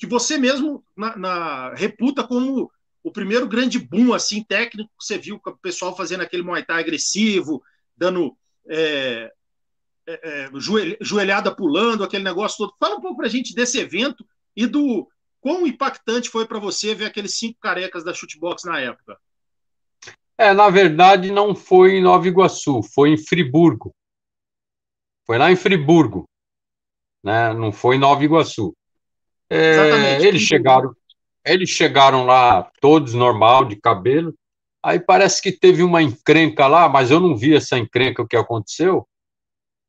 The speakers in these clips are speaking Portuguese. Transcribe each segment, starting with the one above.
que você mesmo na, na, reputa como o primeiro grande boom assim técnico que você viu o pessoal fazendo aquele Muay Thai agressivo, dando é, é, é joelhada pulando, aquele negócio todo. Fala um pouco para a gente desse evento e do quão impactante foi para você ver aqueles cinco carecas da Shootbox na época. É, na verdade, não foi em Nova Iguaçu, foi em Friburgo. Foi lá em Friburgo, né? não foi em Nova Iguaçu. Exatamente. É, eles chegaram, eles chegaram lá todos normal de cabelo. Aí parece que teve uma encrenca lá, mas eu não vi essa encrenca o que aconteceu.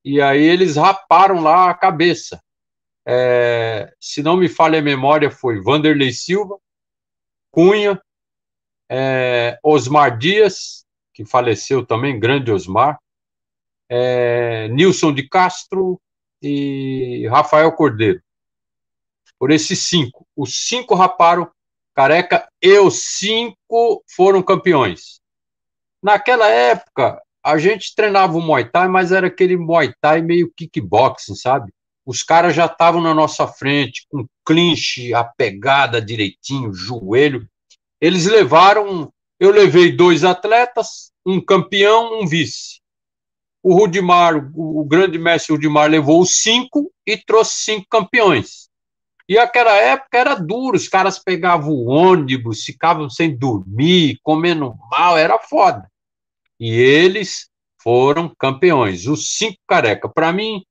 E aí eles raparam lá a cabeça. É, se não me falha a memória, foi Vanderlei Silva, Cunha, é, Osmar Dias, que faleceu também, grande Osmar, é, Nilson de Castro e Rafael Cordeiro por esses cinco. Os cinco raparam careca e os cinco foram campeões. Naquela época, a gente treinava o Muay Thai, mas era aquele Muay Thai meio kickboxing, sabe? Os caras já estavam na nossa frente, com clinch, a pegada direitinho, joelho. Eles levaram, eu levei dois atletas, um campeão, um vice. O Rudimar, o grande mestre Rudimar, levou os cinco e trouxe cinco campeões. E aquela época era duro, os caras pegavam o ônibus, ficavam sem dormir, comendo mal, era foda. E eles foram campeões, os cinco careca. Para mim,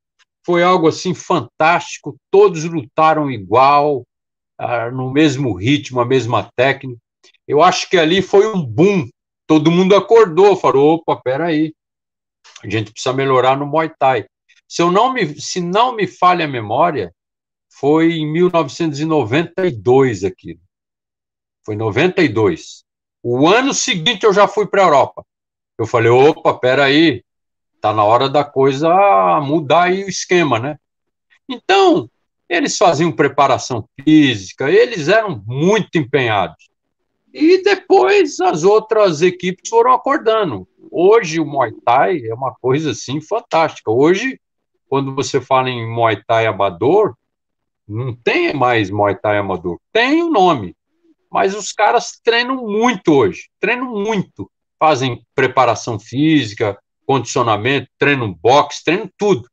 foi algo assim fantástico, todos lutaram igual, ah, no mesmo ritmo, a mesma técnica. Eu acho que ali foi um boom, todo mundo acordou, falou, opa, peraí, a gente precisa melhorar no Muay Thai. Se, eu não me, se não me falha a memória, foi em 1992 aquilo. Foi 92. O ano seguinte eu já fui para a Europa. Eu falei, opa, peraí, tá na hora da coisa mudar aí o esquema, né? Então, eles faziam preparação física, eles eram muito empenhados. E depois as outras equipes foram acordando. Hoje o Muay Thai é uma coisa assim fantástica. Hoje, quando você fala em Muay Thai Abador, não tem mais Muay Thai amador. Tem o um nome. Mas os caras treinam muito hoje. Treinam muito. Fazem preparação física, condicionamento, treinam boxe, treinam tudo.